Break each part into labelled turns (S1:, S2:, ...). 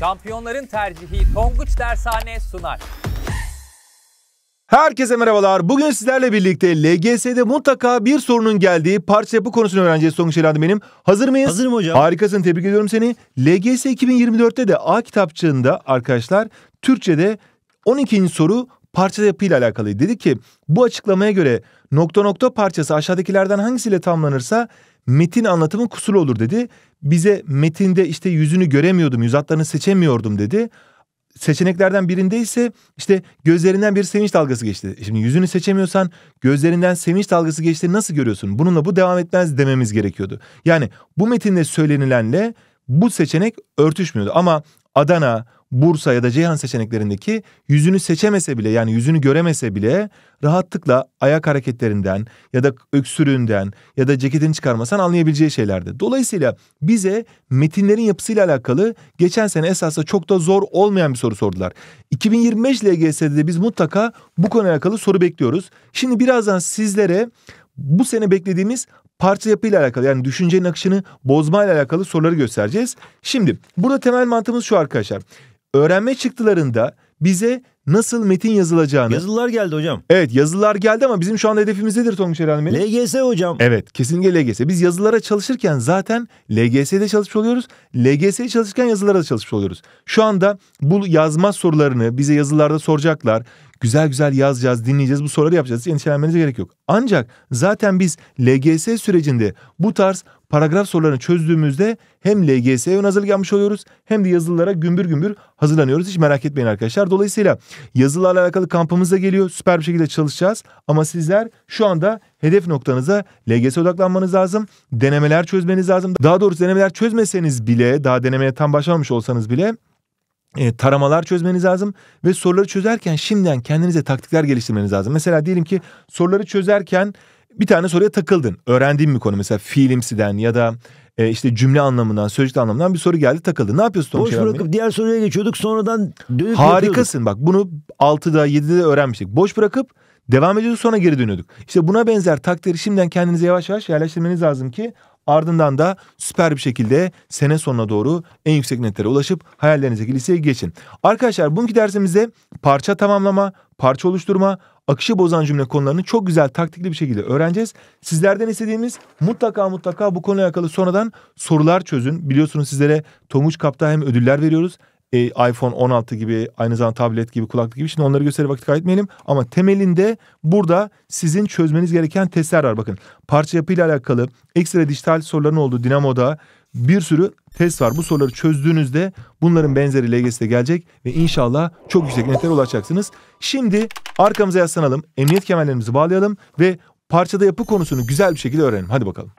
S1: Şampiyonların tercihi Tonguç Dershane sunar. Herkese merhabalar. Bugün sizlerle birlikte LGS'de mutlaka bir sorunun geldiği parça yapı konusunu öğreneceğiz. Sonuç Elandı benim. Hazır mıyız? Hazırım hocam. Harikasın. Tebrik ediyorum seni. LGS 2024'te de A kitapçığında arkadaşlar Türkçe'de 12. soru parça yapıyla alakalıydı. Dedi ki bu açıklamaya göre nokta nokta parçası aşağıdakilerden hangisiyle tamlanırsa metin anlatımı kusurlu olur dedi bize metinde işte yüzünü göremiyordum, yüz hatlarını seçemiyordum dedi. Seçeneklerden birinde ise işte gözlerinden bir sevinç dalgası geçti. E şimdi yüzünü seçemiyorsan gözlerinden sevinç dalgası geçti nasıl görüyorsun? Bununla bu devam etmez dememiz gerekiyordu. Yani bu metinde söylenilenle bu seçenek örtüşmüyordu. Ama Adana, Bursa ya da Ceyhan seçeneklerindeki yüzünü seçemese bile yani yüzünü göremese bile rahatlıkla ayak hareketlerinden ya da öksürüğünden ya da ceketini çıkarmasan anlayabileceği şeylerdi. Dolayısıyla bize metinlerin yapısıyla alakalı geçen sene esasında çok da zor olmayan bir soru sordular. 2025 LGS'de de biz mutlaka bu konuyla alakalı soru bekliyoruz. Şimdi birazdan sizlere bu sene beklediğimiz parça yapıyla alakalı yani düşüncenin akışını bozmayla alakalı soruları göstereceğiz. Şimdi burada temel mantığımız şu arkadaşlar. Öğrenme çıktılarında bize nasıl metin yazılacağını. Yazılar geldi hocam. Evet yazılar geldi ama bizim şu an hedefimiz nedir Tonguç Erhan Bey? LGS hocam. Evet kesinlikle LGS. Biz yazılara çalışırken zaten LGS'de çalışmış oluyoruz. LGS'de çalışırken yazılara da çalışmış oluyoruz. Şu anda bu yazma sorularını bize yazılarda soracaklar. Güzel güzel yazacağız, dinleyeceğiz, bu soruları yapacağız. Endişelenmenize gerek yok. Ancak zaten biz LGS sürecinde bu tarz paragraf sorularını çözdüğümüzde hem LGS'ye ön hazırlık yapmış oluyoruz hem de yazılılara gümbür gümbür hazırlanıyoruz. Hiç merak etmeyin arkadaşlar. Dolayısıyla yazılarla alakalı kampımız da geliyor. Süper bir şekilde çalışacağız. Ama sizler şu anda hedef noktanıza LGS odaklanmanız lazım. Denemeler çözmeniz lazım. Daha doğrusu denemeler çözmeseniz bile, daha denemeye tam başlamamış olsanız bile e, taramalar çözmeniz lazım ve soruları çözerken şimdiden kendinize taktikler geliştirmeniz lazım. Mesela diyelim ki soruları çözerken bir tane soruya takıldın. Öğrendiğin bir konu mesela fiilimsiden ya da e, işte cümle anlamından, sözcük anlamından bir soru geldi takıldı. Ne yapıyorsun? Boş bırakıp diğer soruya geçiyorduk sonradan dönüp Harikasın bak bunu 6'da 7'de öğrenmiştik. Boş bırakıp devam ediyorduk sonra geri dönüyorduk. İşte buna benzer takdiri şimdiden kendinize yavaş yavaş yerleştirmeniz lazım ki ardından da süper bir şekilde sene sonuna doğru en yüksek netlere ulaşıp hayallerinizdeki liseye geçin. Arkadaşlar bugünkü dersimizde parça tamamlama, parça oluşturma, akışı bozan cümle konularını çok güzel taktikli bir şekilde öğreneceğiz. Sizlerden istediğimiz mutlaka mutlaka bu konuyla alakalı sonradan sorular çözün. Biliyorsunuz sizlere Tomuç Kap'ta hem ödüller veriyoruz e, iPhone 16 gibi aynı zamanda tablet gibi kulaklık gibi şimdi onları gösterip vakit kaybetmeyelim ama temelinde burada sizin çözmeniz gereken testler var bakın parça yapıyla alakalı ekstra dijital soruların olduğu Dinamo'da bir sürü test var. Bu soruları çözdüğünüzde bunların benzeri LGS'de gelecek ve inşallah çok yüksek netlere ulaşacaksınız. Şimdi arkamıza yaslanalım, emniyet kemerlerimizi bağlayalım ve parçada yapı konusunu güzel bir şekilde öğrenelim. Hadi bakalım.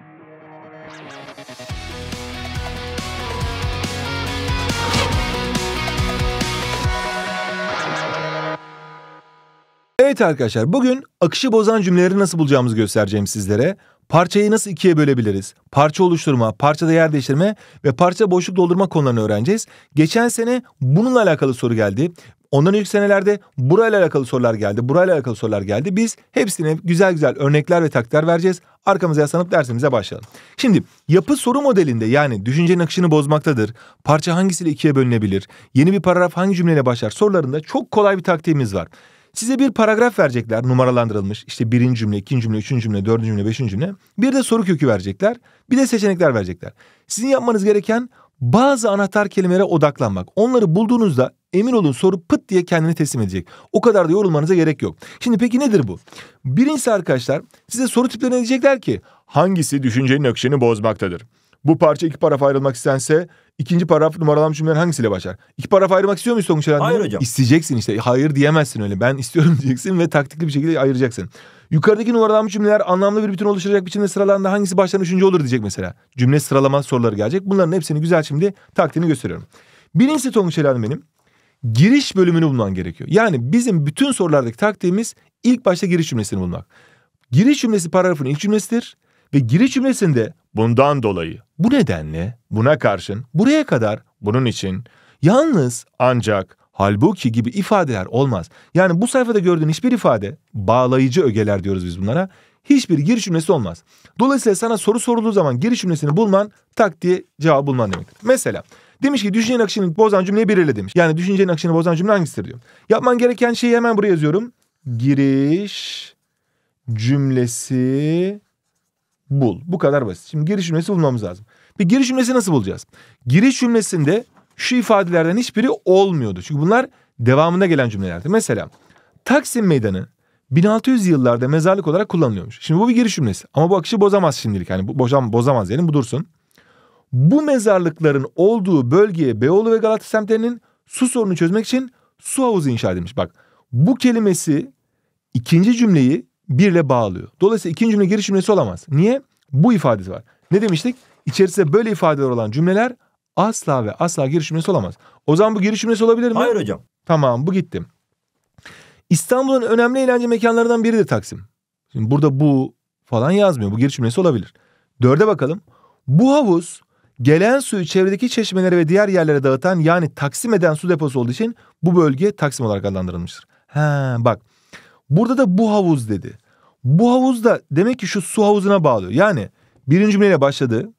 S1: Evet arkadaşlar bugün akışı bozan cümleleri nasıl bulacağımızı göstereceğim sizlere. Parçayı nasıl ikiye bölebiliriz? Parça oluşturma, parçada yer değiştirme ve parça boşluk doldurma konularını öğreneceğiz. Geçen sene bununla alakalı soru geldi. Ondan önceki senelerde burayla alakalı sorular geldi, burayla alakalı sorular geldi. Biz hepsine güzel güzel örnekler ve taktikler vereceğiz. Arkamıza yaslanıp dersimize başlayalım. Şimdi yapı soru modelinde yani düşüncenin akışını bozmaktadır. Parça hangisiyle ikiye bölünebilir? Yeni bir paragraf hangi cümleyle başlar? Sorularında çok kolay bir taktiğimiz var. Size bir paragraf verecekler numaralandırılmış. İşte birinci cümle, ikinci cümle, üçüncü cümle, dördüncü cümle, beşinci cümle. Bir de soru kökü verecekler. Bir de seçenekler verecekler. Sizin yapmanız gereken bazı anahtar kelimelere odaklanmak. Onları bulduğunuzda emin olun soru pıt diye kendini teslim edecek. O kadar da yorulmanıza gerek yok. Şimdi peki nedir bu? Birincisi arkadaşlar size soru tiplerine diyecekler ki hangisi düşüncenin akışını bozmaktadır? bu parça iki paraf ayrılmak istense ikinci paraf numaralanmış cümlenin hangisiyle başlar? İki paraf ayrılmak istiyor muyuz Tonguç Hayır hocam. İsteyeceksin işte. Hayır diyemezsin öyle. Ben istiyorum diyeceksin ve taktikli bir şekilde ayıracaksın. Yukarıdaki numaralanmış cümleler anlamlı bir bütün oluşturacak biçimde sıralandı. Hangisi baştan üçüncü olur diyecek mesela. Cümle sıralama soruları gelecek. Bunların hepsini güzel şimdi taktiğini gösteriyorum. Birincisi Tonguç benim. Giriş bölümünü bulman gerekiyor. Yani bizim bütün sorulardaki taktiğimiz ilk başta giriş cümlesini bulmak. Giriş cümlesi paragrafın ilk cümlesidir. Ve giriş cümlesinde bundan dolayı, bu nedenle, buna karşın, buraya kadar, bunun için, yalnız, ancak, halbuki gibi ifadeler olmaz. Yani bu sayfada gördüğün hiçbir ifade, bağlayıcı ögeler diyoruz biz bunlara, hiçbir giriş cümlesi olmaz. Dolayısıyla sana soru sorulduğu zaman giriş cümlesini bulman tak diye cevabı bulman demektir. Mesela demiş ki düşüncenin akışını bozan cümleyi belirle demiş. Yani düşüncenin akışını bozan cümle hangisidir diyor. Yapman gereken şeyi hemen buraya yazıyorum. Giriş cümlesi bul. Bu kadar basit. Şimdi giriş cümlesi bulmamız lazım. Bir giriş cümlesi nasıl bulacağız? Giriş cümlesinde şu ifadelerden hiçbiri olmuyordu. Çünkü bunlar devamında gelen cümlelerdi. Mesela Taksim Meydanı 1600 yıllarda mezarlık olarak kullanılıyormuş. Şimdi bu bir giriş cümlesi ama bu akışı bozamaz şimdilik. Yani bozam, bozamaz Yani bu dursun. Bu mezarlıkların olduğu bölgeye Beyoğlu ve Galata semtlerinin su sorunu çözmek için su havuzu inşa edilmiş. Bak bu kelimesi ikinci cümleyi birle bağlıyor. Dolayısıyla ikinci cümle giriş cümlesi olamaz. Niye? Bu ifadesi var. Ne demiştik? İçerisinde böyle ifadeler olan cümleler asla ve asla giriş cümlesi olamaz. O zaman bu giriş cümlesi olabilir mi? Hayır hocam. Tamam bu gittim. İstanbul'un önemli eğlence mekanlarından biri de Taksim. Şimdi burada bu falan yazmıyor. Bu giriş cümlesi olabilir. Dörde bakalım. Bu havuz gelen suyu çevredeki çeşmelere ve diğer yerlere dağıtan yani Taksim eden su deposu olduğu için bu bölge Taksim olarak adlandırılmıştır. Ha bak. Burada da bu havuz dedi. Bu havuz da demek ki şu su havuzuna bağlıyor. Yani birinci cümleyle başladı.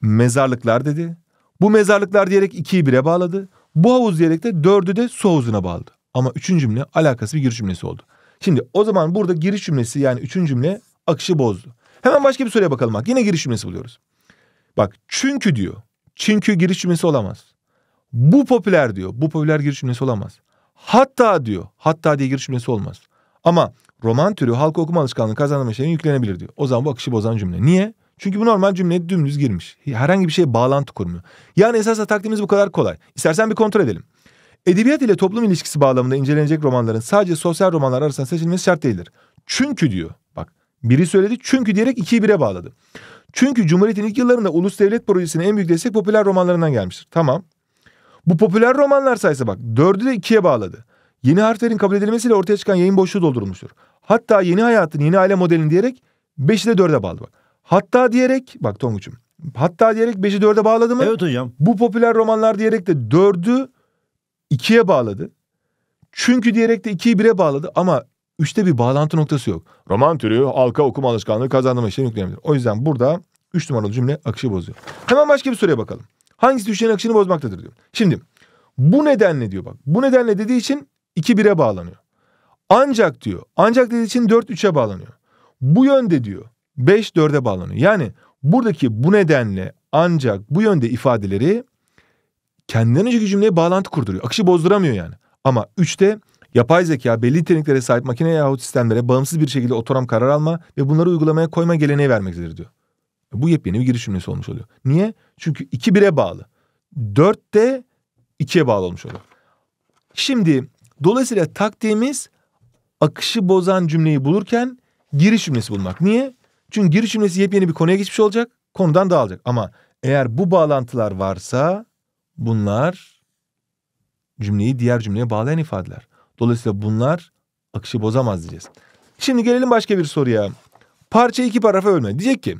S1: Mezarlıklar dedi. Bu mezarlıklar diyerek ikiyi bire bağladı. Bu havuz diyerek de dördü de su havuzuna bağladı. Ama üçüncü cümle alakası bir giriş cümlesi oldu. Şimdi o zaman burada giriş cümlesi yani üçüncü cümle akışı bozdu. Hemen başka bir soruya bakalım bak. Yine giriş cümlesi buluyoruz. Bak çünkü diyor. Çünkü giriş cümlesi olamaz. Bu popüler diyor. Bu popüler giriş cümlesi olamaz. Hatta diyor. Hatta diye giriş cümlesi olmaz. Ama roman türü halk okuma alışkanlığı kazanan şeyin yüklenebilir diyor. O zaman bu akışı bozan cümle. Niye? Çünkü bu normal cümleye dümdüz girmiş. Herhangi bir şeye bağlantı kurmuyor. Yani esas taktiğimiz bu kadar kolay. İstersen bir kontrol edelim. Edebiyat ile toplum ilişkisi bağlamında incelenecek romanların sadece sosyal romanlar arasında seçilmesi şart değildir. Çünkü diyor. Bak biri söyledi çünkü diyerek ikiyi bire bağladı. Çünkü Cumhuriyet'in ilk yıllarında ulus devlet projesine en büyük destek popüler romanlarından gelmiştir. Tamam. Bu popüler romanlar sayısı bak dördü de ikiye bağladı. Yeni harflerin kabul edilmesiyle ortaya çıkan yayın boşluğu doldurulmuştur. Hatta yeni hayatın yeni aile modelini diyerek 5'i de 4'e bağladı. Bak. Hatta diyerek bak Tonguç'um. Hatta diyerek 5'i 4'e bağladı mı? Evet hocam. Bu popüler romanlar diyerek de 4'ü 2'ye bağladı. Çünkü diyerek de 2'yi 1'e bağladı ama 3'te bir bağlantı noktası yok. Roman türü halka okuma alışkanlığı kazandırma işlemi yüklenebilir. O yüzden burada 3 numaralı cümle akışı bozuyor. Hemen başka bir soruya bakalım. Hangisi düşen akışını bozmaktadır diyor. Şimdi bu nedenle diyor bak. Bu nedenle dediği için 2-1'e bağlanıyor. Ancak diyor, ancak dediği için 4-3'e bağlanıyor. Bu yönde diyor 5-4'e bağlanıyor. Yani buradaki bu nedenle ancak bu yönde ifadeleri kendinden önceki cümleye bağlantı kurduruyor. Akışı bozduramıyor yani. Ama 3'te yapay zeka belli niteliklere sahip makine yahut sistemlere bağımsız bir şekilde otonom karar alma ve bunları uygulamaya koyma geleneği vermektedir diyor. Bu yepyeni bir giriş cümlesi olmuş oluyor. Niye? Çünkü 2 1'e bağlı. 4 de 2'ye bağlı olmuş oluyor. Şimdi Dolayısıyla taktiğimiz akışı bozan cümleyi bulurken giriş cümlesi bulmak. Niye? Çünkü giriş cümlesi yepyeni bir konuya geçmiş olacak. Konudan dağılacak. Ama eğer bu bağlantılar varsa bunlar cümleyi diğer cümleye bağlayan ifadeler. Dolayısıyla bunlar akışı bozamaz diyeceğiz. Şimdi gelelim başka bir soruya. Parça iki paragrafa bölme. Diyecek ki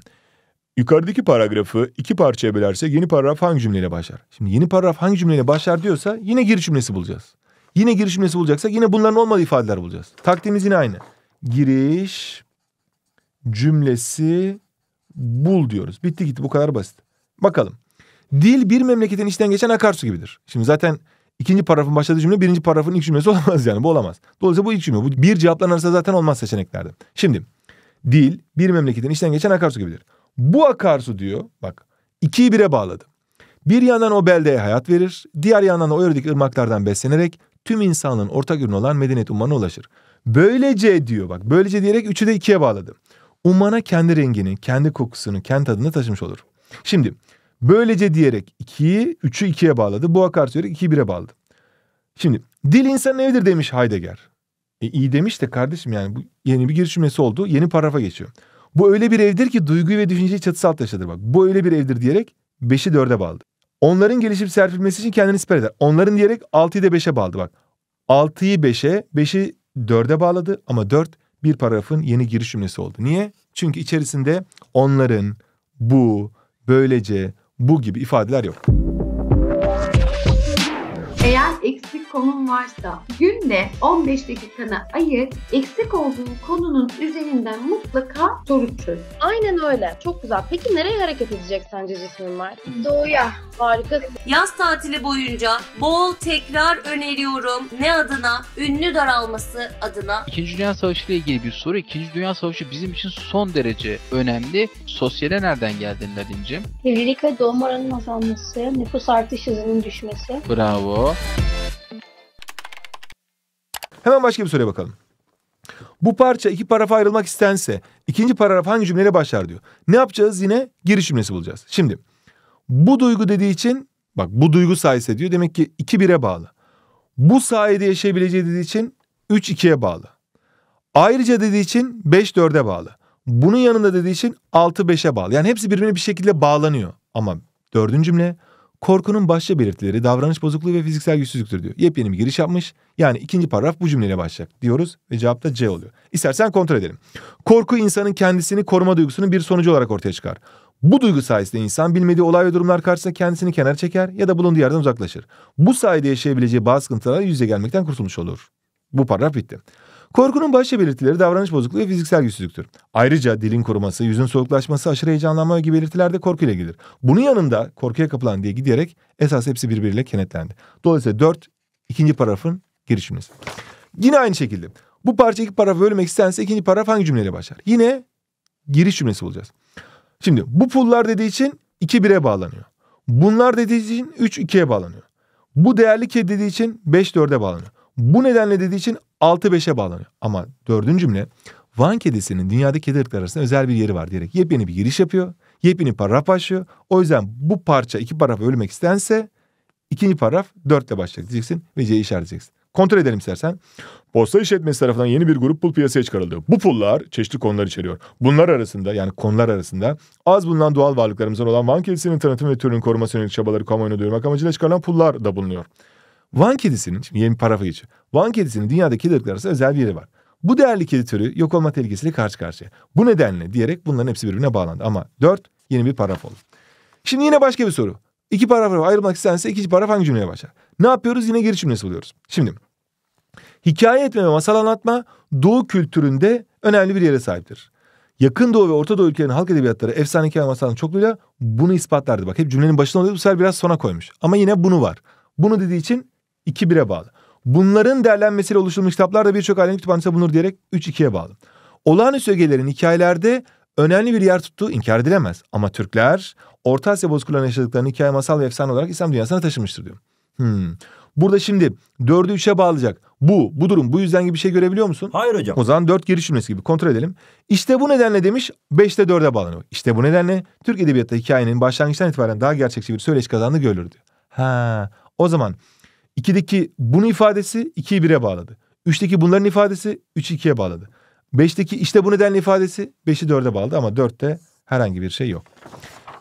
S1: yukarıdaki paragrafı iki parçaya bölerse yeni paragraf hangi cümleyle başlar? Şimdi yeni paragraf hangi cümleyle başlar diyorsa yine giriş cümlesi bulacağız. Yine giriş cümlesi bulacaksak yine bunların olmadığı ifadeler bulacağız. Taktiğimiz yine aynı. Giriş cümlesi bul diyoruz. Bitti gitti bu kadar basit. Bakalım. Dil bir memleketin içten geçen akarsu gibidir. Şimdi zaten ikinci paragrafın başladığı cümle birinci paragrafın ilk cümlesi olamaz yani bu olamaz. Dolayısıyla bu ilk cümle. Bu bir cevapların arasında zaten olmaz seçeneklerde. Şimdi dil bir memleketin içten geçen akarsu gibidir. Bu akarsu diyor bak ikiyi bire bağladı. Bir yandan o beldeye hayat verir, diğer yandan o yöredeki ırmaklardan beslenerek tüm insanlığın ortak ürünü olan medeniyet umana ulaşır. Böylece diyor bak böylece diyerek üçü de ikiye bağladı. Umana kendi rengini, kendi kokusunu, kendi tadını taşımış olur. Şimdi böylece diyerek ikiyi, üçü ikiye bağladı. Bu akar söyleyerek ikiyi bire bağladı. Şimdi dil insanın evidir demiş Heidegger. E, iyi demiş de kardeşim yani bu yeni bir giriş cümlesi oldu. Yeni paragrafa geçiyor. Bu öyle bir evdir ki duyguyu ve düşünceyi çatısı alt yaşadır bak. Bu öyle bir evdir diyerek beşi dörde bağladı. Onların gelişip serpilmesi için kendini siper eder. Onların diyerek 6'yı da 5'e bağladı bak. 6'yı 5'e, 5'i 4'e bağladı ama 4 bir paragrafın yeni giriş cümlesi oldu. Niye? Çünkü içerisinde onların, bu, böylece, bu gibi ifadeler yok. Konum varsa günde 15 dakikanı ayır, eksik olduğun konunun üzerinden mutlaka soru çöz. Aynen öyle. Çok güzel. Peki nereye hareket edecek sence cismin var? Doğuya. Harika. Yaz tatili boyunca bol tekrar öneriyorum. Ne adına? Ünlü daralması adına. İkinci Dünya Savaşı ile ilgili bir soru. İkinci Dünya Savaşı bizim için son derece önemli. Sosyale nereden geldin Ladin'cim? Evlilik ve doğum oranının azalması, nüfus artış hızının düşmesi. Bravo. Hemen başka bir soruya bakalım. Bu parça iki parafa ayrılmak istense ikinci paragraf hangi cümleyle başlar diyor. Ne yapacağız yine giriş cümlesi bulacağız. Şimdi bu duygu dediği için bak bu duygu sayesinde diyor demek ki iki bire bağlı. Bu sayede yaşayabileceği dediği için üç ikiye bağlı. Ayrıca dediği için beş dörde bağlı. Bunun yanında dediği için altı beşe bağlı. Yani hepsi birbirine bir şekilde bağlanıyor. Ama dördüncü cümle Korkunun başlı belirtileri davranış bozukluğu ve fiziksel güçsüzlüktür diyor. Yepyeni bir giriş yapmış. Yani ikinci paragraf bu cümleyle başlayacak diyoruz ve cevap da C oluyor. İstersen kontrol edelim. Korku insanın kendisini koruma duygusunun bir sonucu olarak ortaya çıkar. Bu duygu sayesinde insan bilmediği olay ve durumlar karşısında kendisini kenara çeker ya da bulunduğu yerden uzaklaşır. Bu sayede yaşayabileceği bazı sıkıntılarla yüze gelmekten kurtulmuş olur. Bu paragraf bitti. Korkunun başka belirtileri davranış bozukluğu ve fiziksel güçsüzlüktür. Ayrıca dilin kuruması, yüzün soğuklaşması, aşırı heyecanlanma gibi belirtiler de korkuyla gelir. Bunun yanında korkuya kapılan diye giderek esas hepsi birbiriyle kenetlendi. Dolayısıyla 4 ikinci paragrafın girişimiz. Yine aynı şekilde bu parça iki paragrafı bölmek istense ikinci paragraf hangi cümleyle başlar? Yine giriş cümlesi bulacağız. Şimdi bu pullar dediği için 2 1'e bağlanıyor. Bunlar dediği için 3 2'ye bağlanıyor. Bu değerli kedi dediği için 5 4'e bağlanıyor. Bu nedenle dediği için 6-5'e bağlanıyor. Ama dördüncü cümle Van kedisinin dünyadaki kedilikler arasında özel bir yeri var diyerek yepyeni bir giriş yapıyor. Yepyeni paragraf başlıyor. O yüzden bu parça iki paragraf ölmek istense ikinci paragraf dörtte başlayacak diyeceksin ve C'yi işaretleyeceksin. Kontrol edelim istersen. Posta işletmesi tarafından yeni bir grup pul piyasaya çıkarıldı. Bu pullar çeşitli konular içeriyor. Bunlar arasında yani konular arasında az bulunan doğal varlıklarımızdan olan Van kedisinin tanıtım ve türünün koruması yönelik çabaları kamuoyuna duyurmak amacıyla çıkarılan pullar da bulunuyor. Van kedisinin, şimdi yeni parafa geçiyor. Van kedisinin dünyada kediler arasında özel bir yeri var. Bu değerli kedi türü yok olma tehlikesiyle karşı karşıya. Bu nedenle diyerek bunların hepsi birbirine bağlandı. Ama dört yeni bir paragraf oldu. Şimdi yine başka bir soru. İki paragraf ayrılmak istense ikinci paragraf hangi cümleye başlar? Ne yapıyoruz? Yine giriş cümlesi buluyoruz. Şimdi hikaye etme ve masal anlatma doğu kültüründe önemli bir yere sahiptir. Yakın Doğu ve Orta Doğu ülkelerinin halk edebiyatları efsane hikaye masalının çokluğuyla bunu ispatlardı. Bak hep cümlenin başına oluyor bu sefer biraz sona koymuş. Ama yine bunu var. Bunu dediği için 2-1'e bağlı. Bunların derlenmesiyle oluşturulmuş kitaplar da birçok ailenin kütüphanesinde bulunur diyerek 3-2'ye bağlı. Olağanüstü ögelerin hikayelerde önemli bir yer tuttuğu inkar edilemez. Ama Türkler Orta Asya bozkırlarının yaşadıklarını hikaye masal ve efsane olarak İslam dünyasına taşımıştır diyor. Hmm. Burada şimdi dördü üçe bağlayacak. Bu, bu durum bu yüzden gibi bir şey görebiliyor musun? Hayır hocam. O zaman dört geri cümlesi gibi kontrol edelim. İşte bu nedenle demiş beşte dörde bağlanıyor. İşte bu nedenle Türk Edebiyatı hikayenin başlangıçtan itibaren daha gerçekçi bir söyleş kazandığı görülür diyor. Ha, o zaman 2'deki bunun ifadesi 2'yi 1'e bağladı. 3'teki bunların ifadesi 3'ü 2'ye bağladı. 5'teki işte bu nedenle ifadesi 5'i 4'e bağladı ama 4'te herhangi bir şey yok.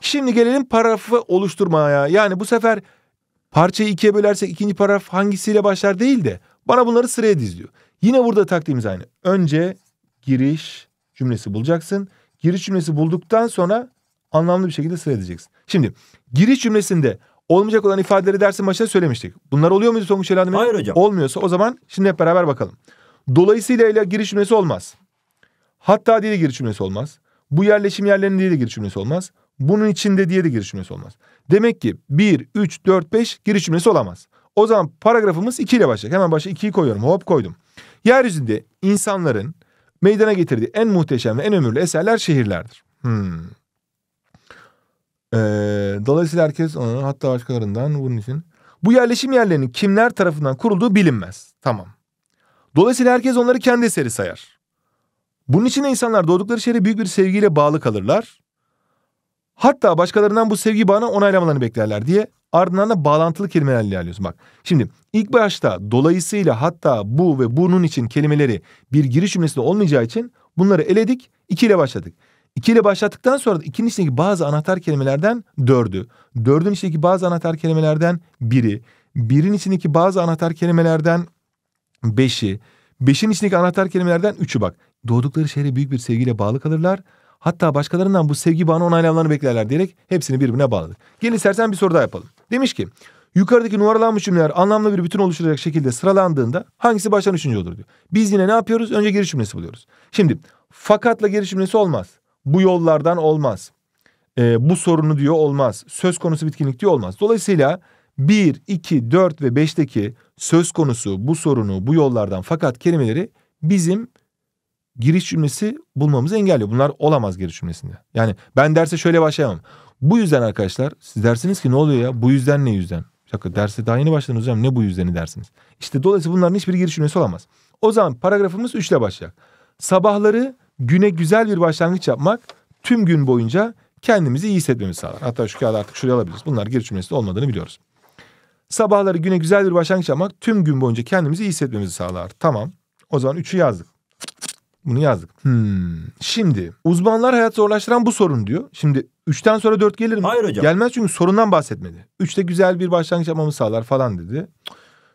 S1: Şimdi gelelim paragrafı oluşturmaya. Yani bu sefer parçayı ikiye bölersek ikinci paragraf hangisiyle başlar değil de bana bunları sıraya diz Yine burada taktiğimiz aynı. Önce giriş cümlesi bulacaksın. Giriş cümlesi bulduktan sonra anlamlı bir şekilde sıraya diyeceksin. Şimdi giriş cümlesinde Olmayacak olan ifadeleri dersin başına söylemiştik. Bunlar oluyor muydu Tonguç El Hayır hocam. Olmuyorsa o zaman şimdi hep beraber bakalım. Dolayısıyla ile giriş cümlesi olmaz. Hatta diye de giriş cümlesi olmaz. Bu yerleşim yerlerinin diye de giriş cümlesi olmaz. Bunun içinde diye de giriş cümlesi olmaz. Demek ki 1, 3, 4, 5 giriş cümlesi olamaz. O zaman paragrafımız 2 ile başlayacak. Hemen başa 2'yi koyuyorum. Hop koydum. Yeryüzünde insanların meydana getirdiği en muhteşem ve en ömürlü eserler şehirlerdir. Hmm. Ee, dolayısıyla herkes onu hatta başkalarından bunun için. Bu yerleşim yerlerinin kimler tarafından kurulduğu bilinmez. Tamam. Dolayısıyla herkes onları kendi eseri sayar. Bunun için de insanlar doğdukları şehre büyük bir sevgiyle bağlı kalırlar. Hatta başkalarından bu sevgi bağını onaylamalarını beklerler diye ardından da bağlantılı kelimelerle ilerliyorsun. Bak şimdi ilk başta dolayısıyla hatta bu ve bunun için kelimeleri bir giriş cümlesinde olmayacağı için bunları eledik ikiyle başladık. 2 ile başlattıktan sonra ikinin içindeki bazı anahtar kelimelerden 4'ü, 4'ün içindeki bazı anahtar kelimelerden 1'i, 1'in içindeki bazı anahtar kelimelerden 5'i, 5'in içindeki anahtar kelimelerden 3'ü bak. Doğdukları şehre büyük bir sevgiyle bağlı kalırlar. Hatta başkalarından bu sevgi bağını onaylamalarını beklerler diyerek hepsini birbirine bağladık. Gelin istersen bir soru daha yapalım. Demiş ki yukarıdaki numaralanmış cümleler anlamlı bir bütün oluşturacak şekilde sıralandığında hangisi baştan üçüncü olur diyor. Biz yine ne yapıyoruz? Önce giriş cümlesi buluyoruz. Şimdi fakatla giriş cümlesi olmaz. Bu yollardan olmaz. E, bu sorunu diyor olmaz. Söz konusu bitkinlik diyor olmaz. Dolayısıyla 1, 2, 4 ve 5'teki söz konusu bu sorunu bu yollardan fakat kelimeleri bizim giriş cümlesi bulmamızı engelliyor. Bunlar olamaz giriş cümlesinde. Yani ben derse şöyle başlayamam. Bu yüzden arkadaşlar siz dersiniz ki ne oluyor ya bu yüzden ne yüzden? Bir dakika derse daha yeni başladınız hocam ne bu yüzdeni dersiniz. İşte dolayısıyla bunların hiçbir giriş cümlesi olamaz. O zaman paragrafımız 3 ile başlayacak. Sabahları güne güzel bir başlangıç yapmak tüm gün boyunca kendimizi iyi hissetmemizi sağlar. Hatta şu kağıdı artık şuraya alabiliriz. Bunlar giriş cümlesi olmadığını biliyoruz. Sabahları güne güzel bir başlangıç yapmak tüm gün boyunca kendimizi iyi hissetmemizi sağlar. Tamam. O zaman üçü yazdık. Bunu yazdık. Hmm. Şimdi uzmanlar hayat zorlaştıran bu sorun diyor. Şimdi üçten sonra dört gelir mi? Hayır hocam. Gelmez çünkü sorundan bahsetmedi. Üçte güzel bir başlangıç yapmamı sağlar falan dedi.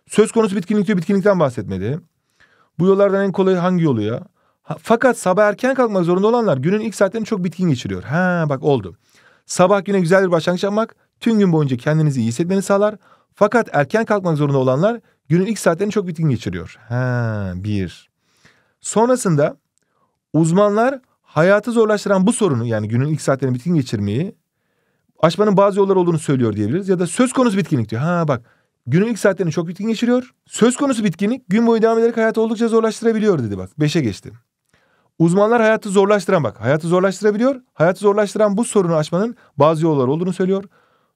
S1: Söz konusu bitkinlik diyor bitkinlikten bahsetmedi. Bu yollardan en kolayı hangi yolu ya? Fakat sabah erken kalkmak zorunda olanlar günün ilk saatlerini çok bitkin geçiriyor. Ha bak oldu. Sabah güne güzel bir başlangıç yapmak tüm gün boyunca kendinizi iyi hissetmeni sağlar. Fakat erken kalkmak zorunda olanlar günün ilk saatlerini çok bitkin geçiriyor. Ha bir. Sonrasında uzmanlar hayatı zorlaştıran bu sorunu yani günün ilk saatlerini bitkin geçirmeyi aşmanın bazı yolları olduğunu söylüyor diyebiliriz. Ya da söz konusu bitkinlik diyor. Ha bak günün ilk saatlerini çok bitkin geçiriyor. Söz konusu bitkinlik gün boyu devam ederek hayatı oldukça zorlaştırabiliyor dedi bak. Beşe geçti. Uzmanlar hayatı zorlaştıran bak. Hayatı zorlaştırabiliyor. Hayatı zorlaştıran bu sorunu aşmanın bazı yolları olduğunu söylüyor.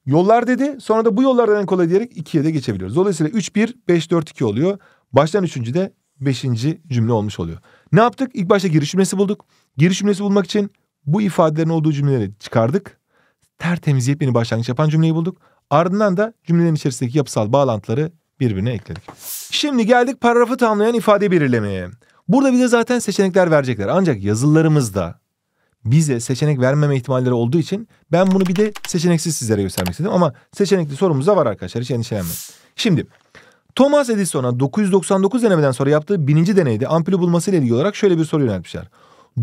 S1: Yollar dedi. Sonra da bu yollardan en kolay diyerek ikiye de geçebiliyoruz. Dolayısıyla 3-1, 5-4-2 oluyor. Baştan üçüncü de beşinci cümle olmuş oluyor. Ne yaptık? İlk başta giriş cümlesi bulduk. Giriş cümlesi bulmak için bu ifadelerin olduğu cümleleri çıkardık. Tertemiz yepyeni başlangıç yapan cümleyi bulduk. Ardından da cümlelerin içerisindeki yapısal bağlantıları birbirine ekledik. Şimdi geldik paragrafı tamamlayan ifade belirlemeye. Burada bize zaten seçenekler verecekler. Ancak yazılarımızda bize seçenek vermeme ihtimalleri olduğu için ben bunu bir de seçeneksiz sizlere göstermek istedim. Ama seçenekli sorumuz da var arkadaşlar hiç endişelenmeyin. Şimdi Thomas Edison'a 999 denemeden sonra yaptığı bininci deneyde ampulü bulmasıyla ilgili olarak şöyle bir soru yöneltmişler.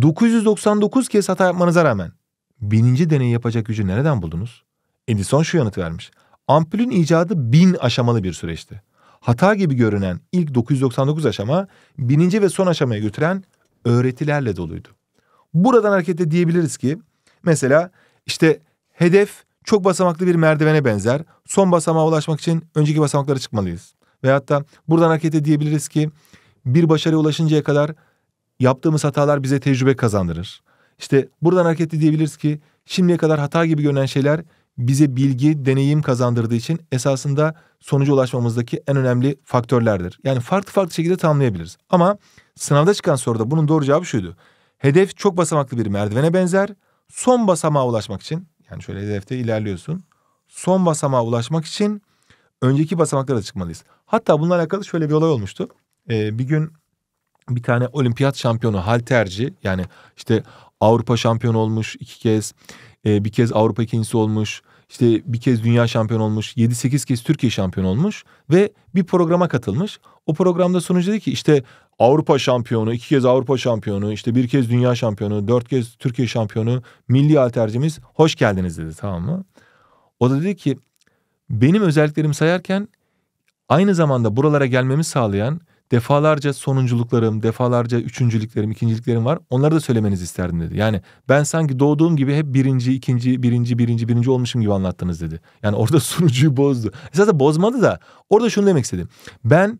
S1: 999 kez hata yapmanıza rağmen bininci deneyi yapacak gücü nereden buldunuz? Edison şu yanıtı vermiş. Ampulün icadı bin aşamalı bir süreçti hata gibi görünen ilk 999 aşama bininci ve son aşamaya götüren öğretilerle doluydu. Buradan hareketle diyebiliriz ki mesela işte hedef çok basamaklı bir merdivene benzer. Son basamağa ulaşmak için önceki basamaklara çıkmalıyız. Ve hatta buradan hareketle diyebiliriz ki bir başarıya ulaşıncaya kadar yaptığımız hatalar bize tecrübe kazandırır. İşte buradan hareketle diyebiliriz ki şimdiye kadar hata gibi görünen şeyler bize bilgi, deneyim kazandırdığı için esasında sonuca ulaşmamızdaki en önemli faktörlerdir. Yani farklı farklı şekilde tamamlayabiliriz. Ama sınavda çıkan soruda bunun doğru cevabı şuydu. Hedef çok basamaklı bir merdivene benzer. Son basamağa ulaşmak için yani şöyle hedefte ilerliyorsun. Son basamağa ulaşmak için önceki basamaklara da çıkmalıyız. Hatta bununla alakalı şöyle bir olay olmuştu. Ee, bir gün bir tane olimpiyat şampiyonu halterci yani işte Avrupa şampiyonu olmuş iki kez e, bir kez Avrupa ikincisi olmuş. İşte bir kez dünya şampiyon olmuş. 7-8 kez Türkiye şampiyon olmuş ve bir programa katılmış. O programda sunucu dedi ki işte Avrupa şampiyonu, iki kez Avrupa şampiyonu, işte bir kez dünya şampiyonu, dört kez Türkiye şampiyonu, milli altercimiz hoş geldiniz dedi tamam mı? O da dedi ki benim özelliklerimi sayarken aynı zamanda buralara gelmemi sağlayan defalarca sonunculuklarım, defalarca üçüncülüklerim, ikinciliklerim var. Onları da söylemenizi isterdim dedi. Yani ben sanki doğduğum gibi hep birinci, ikinci, birinci, birinci, birinci olmuşum gibi anlattınız dedi. Yani orada sunucuyu bozdu. Esasında bozmadı da orada şunu demek istedim. Ben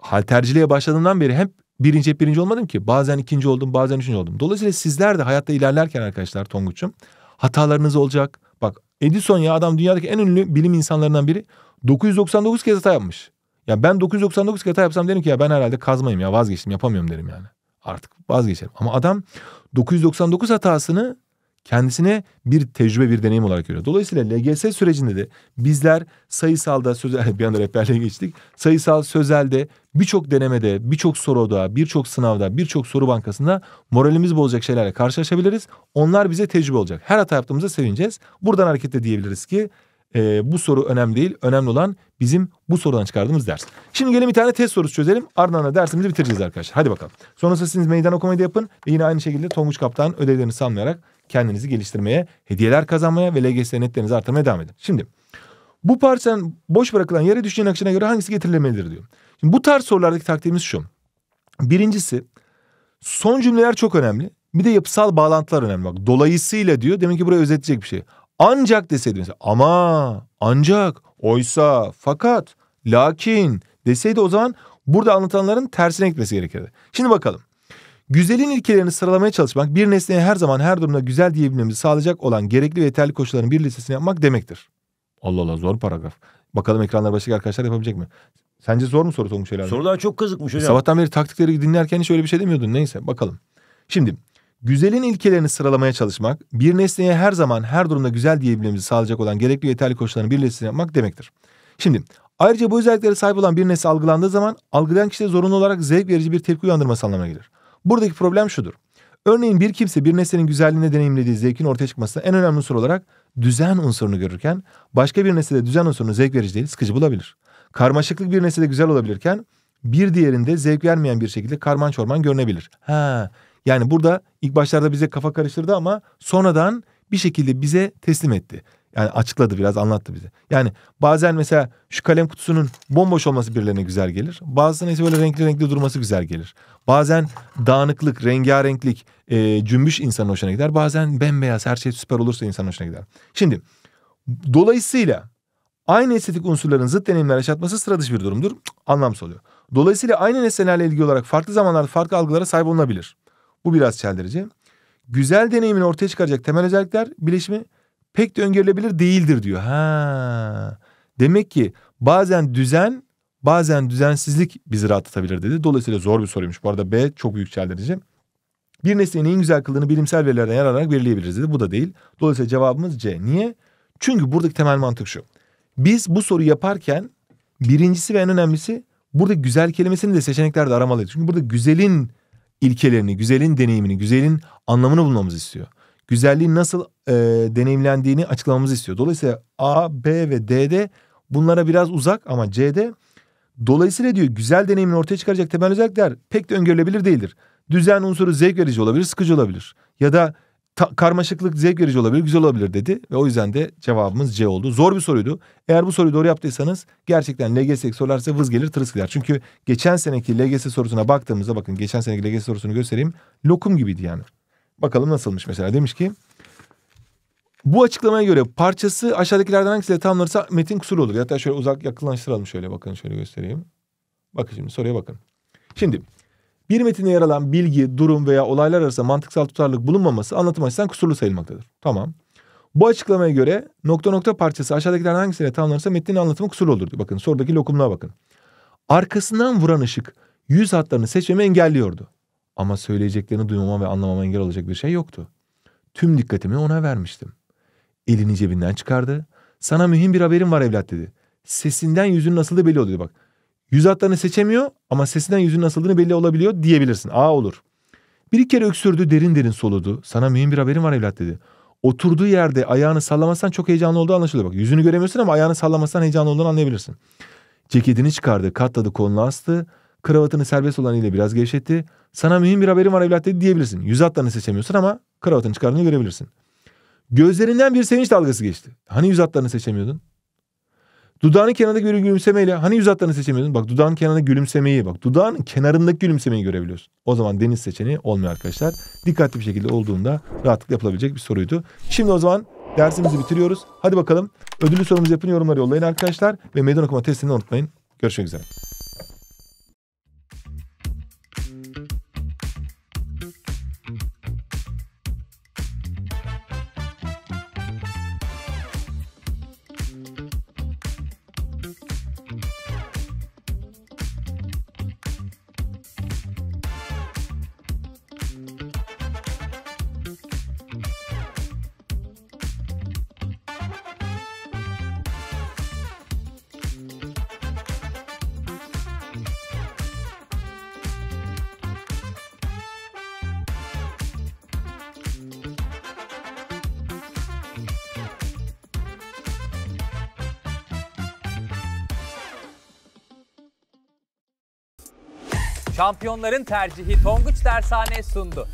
S1: halterciliğe başladığımdan beri hep birinci hep birinci olmadım ki. Bazen ikinci oldum, bazen üçüncü oldum. Dolayısıyla sizler de hayatta ilerlerken arkadaşlar Tonguç'um hatalarınız olacak. Bak Edison ya adam dünyadaki en ünlü bilim insanlarından biri 999 kez hata yapmış. Ya ben 999 kata yapsam derim ki ya ben herhalde kazmayayım ya vazgeçtim yapamıyorum derim yani. Artık vazgeçerim. Ama adam 999 hatasını kendisine bir tecrübe bir deneyim olarak görüyor. Dolayısıyla LGS sürecinde de bizler sayısalda sözel bir anda rehberliğe geçtik. Sayısal sözelde birçok denemede, birçok soruda, birçok sınavda, birçok soru bankasında moralimiz bozacak şeylerle karşılaşabiliriz. Onlar bize tecrübe olacak. Her hata yaptığımızda sevineceğiz. Buradan hareketle diyebiliriz ki e, bu soru önemli değil. Önemli olan bizim bu sorudan çıkardığımız ders. Şimdi gelin bir tane test sorusu çözelim. Ardından dersimizi bitireceğiz arkadaşlar. Hadi bakalım. Sonrasında siz meydan okumayı da yapın. Ve yine aynı şekilde Tonguç Kaptan ödevlerini sanmayarak kendinizi geliştirmeye, hediyeler kazanmaya ve LGS netlerinizi artırmaya devam edin. Şimdi bu parçanın boş bırakılan yere düşen akışına göre hangisi getirilemelidir diyor. Şimdi bu tarz sorulardaki taktiğimiz şu. Birincisi son cümleler çok önemli. Bir de yapısal bağlantılar önemli. Bak dolayısıyla diyor. Demek ki buraya özetleyecek bir şey. Ancak deseydi mesela ama ancak oysa fakat lakin deseydi o zaman burada anlatanların tersine gitmesi gerekirdi. Şimdi bakalım. Güzelin ilkelerini sıralamaya çalışmak bir nesneye her zaman her durumda güzel diyebilmemizi sağlayacak olan gerekli ve yeterli koşulların bir listesini yapmak demektir. Allah Allah zor paragraf. Bakalım ekranlar başka arkadaşlar yapabilecek mi? Sence zor mu soru Tonguç Helal? Sorular çok kazıkmış hocam. Sabahtan beri taktikleri dinlerken hiç öyle bir şey demiyordun. Neyse bakalım. Şimdi Güzelin ilkelerini sıralamaya çalışmak, bir nesneye her zaman her durumda güzel diyebilmemizi sağlayacak olan gerekli ve yeterli koşulların birleşmesini yapmak demektir. Şimdi ayrıca bu özelliklere sahip olan bir nesne algılandığı zaman algılayan kişide zorunlu olarak zevk verici bir tepki uyandırması anlamına gelir. Buradaki problem şudur. Örneğin bir kimse bir nesnenin güzelliğine deneyimlediği zevkin ortaya çıkmasında en önemli unsur olarak düzen unsurunu görürken başka bir nesnede düzen unsurunu zevk verici değil sıkıcı bulabilir. Karmaşıklık bir nesnede güzel olabilirken bir diğerinde zevk vermeyen bir şekilde karman çorman görünebilir. Ha, yani burada ilk başlarda bize kafa karıştırdı ama sonradan bir şekilde bize teslim etti. Yani açıkladı biraz anlattı bize. Yani bazen mesela şu kalem kutusunun bomboş olması birilerine güzel gelir. Bazısına ise böyle renkli renkli durması güzel gelir. Bazen dağınıklık, rengarenklik, e, cümbüş insan hoşuna gider. Bazen bembeyaz her şey süper olursa insan hoşuna gider. Şimdi dolayısıyla aynı estetik unsurların zıt deneyimler yaşatması sıra dışı bir durumdur. Anlamsız oluyor. Dolayısıyla aynı nesnelerle ilgili olarak farklı zamanlarda farklı algılara sahip olunabilir. Bu biraz çeldirici. Güzel deneyimin ortaya çıkaracak temel özellikler bileşimi pek de öngörülebilir değildir diyor. Ha. Demek ki bazen düzen bazen düzensizlik bizi rahatlatabilir dedi. Dolayısıyla zor bir soruymuş. Bu arada B çok büyük çeldirici. Bir nesneyi en güzel kıldığını bilimsel verilerden yararlanarak belirleyebiliriz dedi. Bu da değil. Dolayısıyla cevabımız C. Niye? Çünkü buradaki temel mantık şu. Biz bu soruyu yaparken birincisi ve en önemlisi burada güzel kelimesini de seçeneklerde aramalıyız. Çünkü burada güzelin ilkelerini, güzelin deneyimini, güzelin anlamını bulmamızı istiyor. Güzelliğin nasıl e, deneyimlendiğini açıklamamızı istiyor. Dolayısıyla A, B ve D'de bunlara biraz uzak ama C'de dolayısıyla diyor güzel deneyimin ortaya çıkaracak temel özellikler pek de öngörülebilir değildir. Düzen unsuru zevk verici olabilir, sıkıcı olabilir. Ya da ta- karmaşıklık zevk verici olabilir, güzel olabilir dedi. Ve o yüzden de cevabımız C oldu. Zor bir soruydu. Eğer bu soruyu doğru yaptıysanız gerçekten LGS sorularsa vız gelir tırıs gider. Çünkü geçen seneki LGS sorusuna baktığımızda bakın geçen seneki LGS sorusunu göstereyim. Lokum gibiydi yani. Bakalım nasılmış mesela. Demiş ki bu açıklamaya göre parçası aşağıdakilerden hangisiyle tamamlanırsa metin kusurlu olur. Hatta şöyle uzak yakınlaştıralım şöyle bakın şöyle göstereyim. Bakın şimdi soruya bakın. Şimdi bir metinde yer alan bilgi, durum veya olaylar arasında mantıksal tutarlılık bulunmaması anlatım açısından kusurlu sayılmaktadır. Tamam. Bu açıklamaya göre nokta nokta parçası aşağıdakilerden hangisine tamamlanırsa metnin anlatımı kusurlu olur. Bakın sorudaki lokumluğa bakın. Arkasından vuran ışık yüz hatlarını seçmemi engelliyordu. Ama söyleyeceklerini duymama ve anlamama engel olacak bir şey yoktu. Tüm dikkatimi ona vermiştim. Elini cebinden çıkardı. Sana mühim bir haberim var evlat dedi. Sesinden yüzünün nasıl da belli oluyordu bak. Yüz hatlarını seçemiyor ama sesinden yüzünün asıldığını belli olabiliyor diyebilirsin. A olur. Bir iki kere öksürdü, derin derin soludu. Sana mühim bir haberim var evlat dedi. Oturduğu yerde ayağını sallamazsan çok heyecanlı olduğu anlaşılıyor. Bak yüzünü göremiyorsun ama ayağını sallamazsan heyecanlı olduğunu anlayabilirsin. Ceketini çıkardı, katladı, kolunu astı. Kravatını serbest olan ile biraz gevşetti. Sana mühim bir haberim var evlat dedi diyebilirsin. Yüz hatlarını seçemiyorsun ama kravatını çıkardığını görebilirsin. Gözlerinden bir sevinç dalgası geçti. Hani yüz hatlarını seçemiyordun? Dudağının kenarındaki böyle gülümsemeyle hani yüz hatlarını seçemiyordun? Bak dudağın kenarında gülümsemeyi bak. Dudağın kenarındaki gülümsemeyi görebiliyorsun. O zaman deniz seçeneği olmuyor arkadaşlar. Dikkatli bir şekilde olduğunda rahatlıkla yapılabilecek bir soruydu. Şimdi o zaman dersimizi bitiriyoruz. Hadi bakalım ödüllü sorumuzu yapın yorumları yollayın arkadaşlar. Ve meydan okuma testini unutmayın. Görüşmek üzere. Kampiyonların tercihi Tonguç Dershane sundu.